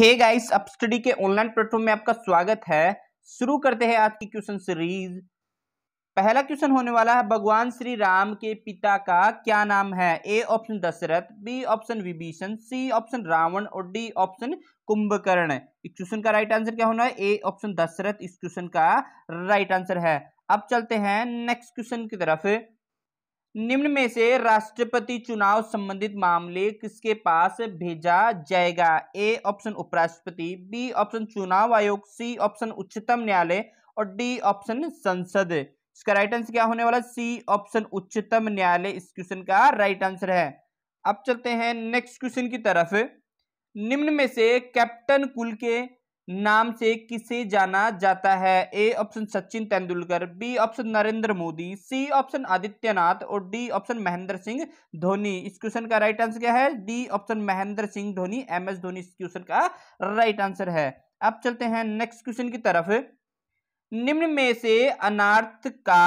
हे guys अब study के online platform में आपका स्वागत है शुरू करते हैं आज की क्वेश्चन सीरीज पहला क्वेश्चन होने वाला है भगवान श्री राम के पिता का क्या नाम है A option Dasharath B option Vibhishan C option Ravan और डी ऑप्शन कुंभकर्ण इस क्वेश्चन का राइट आंसर क्या होना है ए ऑप्शन दशरथ इस क्वेश्चन का राइट आंसर है अब चलते हैं नेक्स्ट क्वेश्चन की तरफ निम्न में से राष्ट्रपति चुनाव संबंधित मामले किसके पास भेजा जाएगा ए ऑप्शन उपराष्ट्रपति बी ऑप्शन चुनाव आयोग सी ऑप्शन उच्चतम न्यायालय और डी ऑप्शन संसद इसका राइट आंसर क्या होने वाला सी ऑप्शन उच्चतम न्यायालय इस क्वेश्चन का राइट आंसर है अब चलते हैं नेक्स्ट क्वेश्चन की तरफ निम्न में से कैप्टन कुल के नाम से किसे जाना जाता है A option Sachin Tendulkar B option Narendra Modi C option Adityanath और डी ऑप्शन महेंद्र सिंह धोनी इस क्वेश्चन का राइट आंसर क्या है D option Mahendra Singh Dhoni M S Dhoni इस क्वेश्चन का राइट आंसर है अब चलते हैं नेक्स्ट क्वेश्चन की तरफ निम्न में से अनार्थ का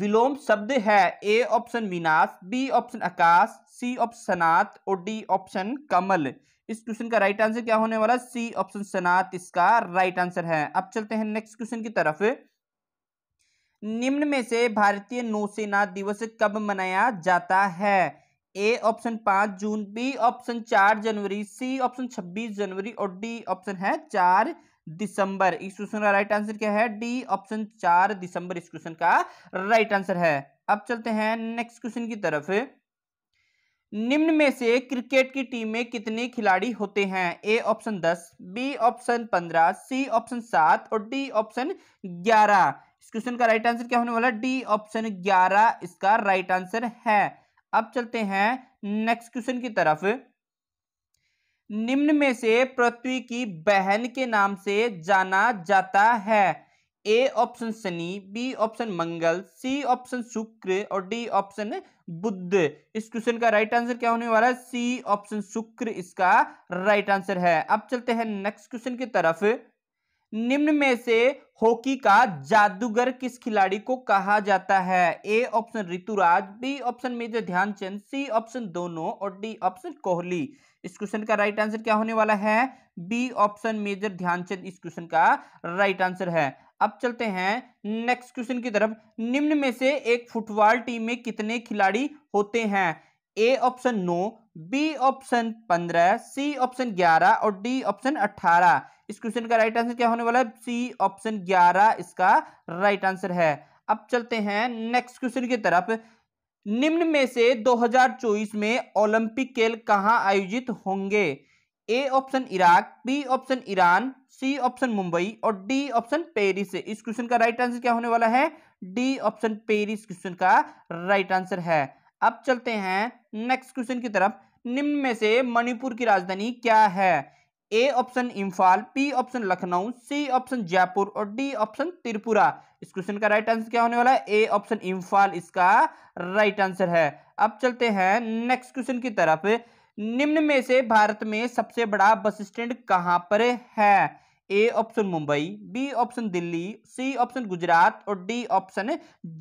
विलोम शब्द है ए ऑप्शन विनाश बी ऑप्शन आकाश सी ऑप्शन सनाथ और डी ऑप्शन कमल इस क्वेश्चन का राइट आंसर क्या होने वाला सी ऑप्शन सनात इसका राइट आंसर है अब चलते हैं नेक्स्ट क्वेश्चन की तरफ निम्न में से भारतीय नौसेना दिवस कब मनाया जाता है ए ऑप्शन पांच जून बी ऑप्शन चार जनवरी सी ऑप्शन छब्बीस जनवरी और डी ऑप्शन है चार दिसंबर इस क्वेश्चन का राइट आंसर क्या है डी ऑप्शन चार दिसंबर इस क्वेश्चन का राइट आंसर है अब चलते हैं नेक्स्ट क्वेश्चन की तरफ है। निम्न में से क्रिकेट की टीम में कितने खिलाड़ी होते हैं ए ऑप्शन दस बी ऑप्शन पंद्रह सी ऑप्शन सात और डी ऑप्शन ग्यारह इस क्वेश्चन का राइट आंसर क्या होने वाला डी ऑप्शन ग्यारह इसका राइट आंसर है अब चलते हैं नेक्स्ट क्वेश्चन की तरफ निम्न में से पृथ्वी की बहन के नाम से जाना जाता है A option Shani B option Mangal C option Shukra और डी ऑप्शन बुद्ध इस क्वेश्चन का राइट आंसर क्या होने वाला है सी ऑप्शन शुक्र इसका राइट आंसर है अब चलते हैं नेक्स्ट क्वेश्चन की तरफ निम्न में से हॉकी का जादूगर किस खिलाड़ी को कहा जाता है A option Rituraj B option major Dhyanchand C option दोनों और डी ऑप्शन कोहली इस क्वेश्चन का राइट आंसर क्या होने वाला है बी ऑप्शन मेजर ध्यानचंद इस क्वेश्चन का राइट आंसर है अब चलते हैं नेक्स्ट क्वेश्चन की तरफ निम्न में से एक फुटबॉल टीम में कितने खिलाड़ी होते हैं ए ऑप्शन नौ बी ऑप्शन पंद्रह सी ऑप्शन ग्यारह और डी ऑप्शन अट्ठारह इस क्वेश्चन का राइट आंसर क्या होने वाला है सी ऑप्शन ग्यारह इसका राइट आंसर है अब चलते हैं नेक्स्ट क्वेश्चन की तरफ निम्न में से 2024 में ओलंपिक खेल कहाँ आयोजित होंगे A option Iraq B option Iran C option Mumbai और डी ऑप्शन पेरिस इस क्वेश्चन का राइट आंसर क्या होने वाला है डी ऑप्शन पेरिस क्वेश्चन का राइट आंसर है अब चलते हैं नेक्स्ट क्वेश्चन की तरफ निम्न में से मणिपुर की राजधानी क्या है A option Imphal B option Lucknow C option Jaipur और डी ऑप्शन त्रिपुरा इस क्वेश्चन का राइट आंसर क्या होने वाला है ए ऑप्शन इम्फाल इसका राइट आंसर है अब चलते हैं नेक्स्ट क्वेश्चन की तरफ निम्न में से भारत में सबसे बड़ा बस स्टैंड कहां पर है A option Mumbai B option Delhi C option Gujarat और डी ऑप्शन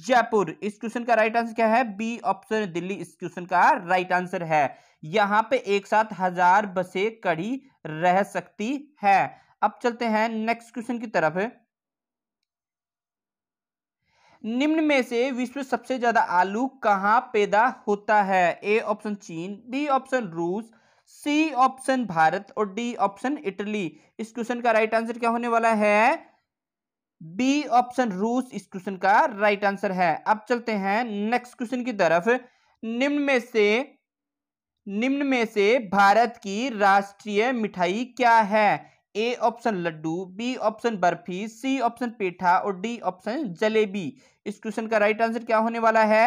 जयपुर इस क्वेश्चन का राइट आंसर क्या है बी ऑप्शन दिल्ली इस क्वेश्चन का राइट आंसर है यहां पे एक साथ हजार बसे कड़ी रह सकती है अब चलते हैं नेक्स्ट क्वेश्चन की तरफ निम्न में से विश्व सबसे ज्यादा आलू कहां पैदा होता है ए ऑप्शन चीन बी ऑप्शन रूस सी ऑप्शन भारत और डी ऑप्शन इटली इस क्वेश्चन का राइट आंसर क्या होने वाला है बी ऑप्शन रूस इस क्वेश्चन का राइट आंसर है अब चलते हैं नेक्स्ट क्वेश्चन की तरफ निम्न में से निम्न में से भारत की राष्ट्रीय मिठाई क्या है A option laddu B option barfi C option petha और डी ऑप्शन जलेबी इस क्वेश्चन का राइट आंसर क्या होने वाला है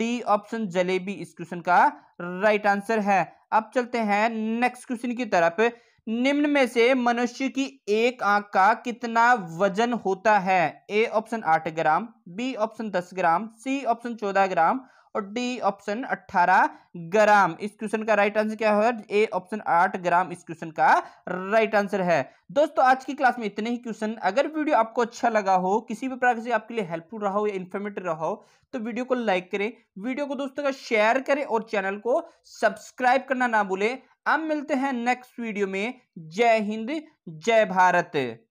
डी ऑप्शन जलेबी इस क्वेश्चन का राइट आंसर है अब चलते हैं नेक्स्ट क्वेश्चन की तरफ निम्न में से मनुष्य की एक आंख का कितना वजन होता है ए ऑप्शन आठ ग्राम बी ऑप्शन दस ग्राम सी ऑप्शन चौदह ग्राम और डी ऑप्शन 18 ग्राम इस क्वेश्चन का राइट आंसर क्या होगा ए ऑप्शन 8 ग्राम इस क्वेश्चन का राइट आंसर है दोस्तों आज की क्लास में इतने ही क्वेश्चन अगर वीडियो आपको अच्छा लगा हो किसी भी प्रकार से आपके लिए हेल्पफुल रहा हो या इन्फॉर्मेटिव रहा हो तो वीडियो को लाइक करें वीडियो को दोस्तों का शेयर करें और चैनल को सब्सक्राइब करना ना भूलें अब मिलते हैं नेक्स्ट वीडियो में जय हिंद जय भारत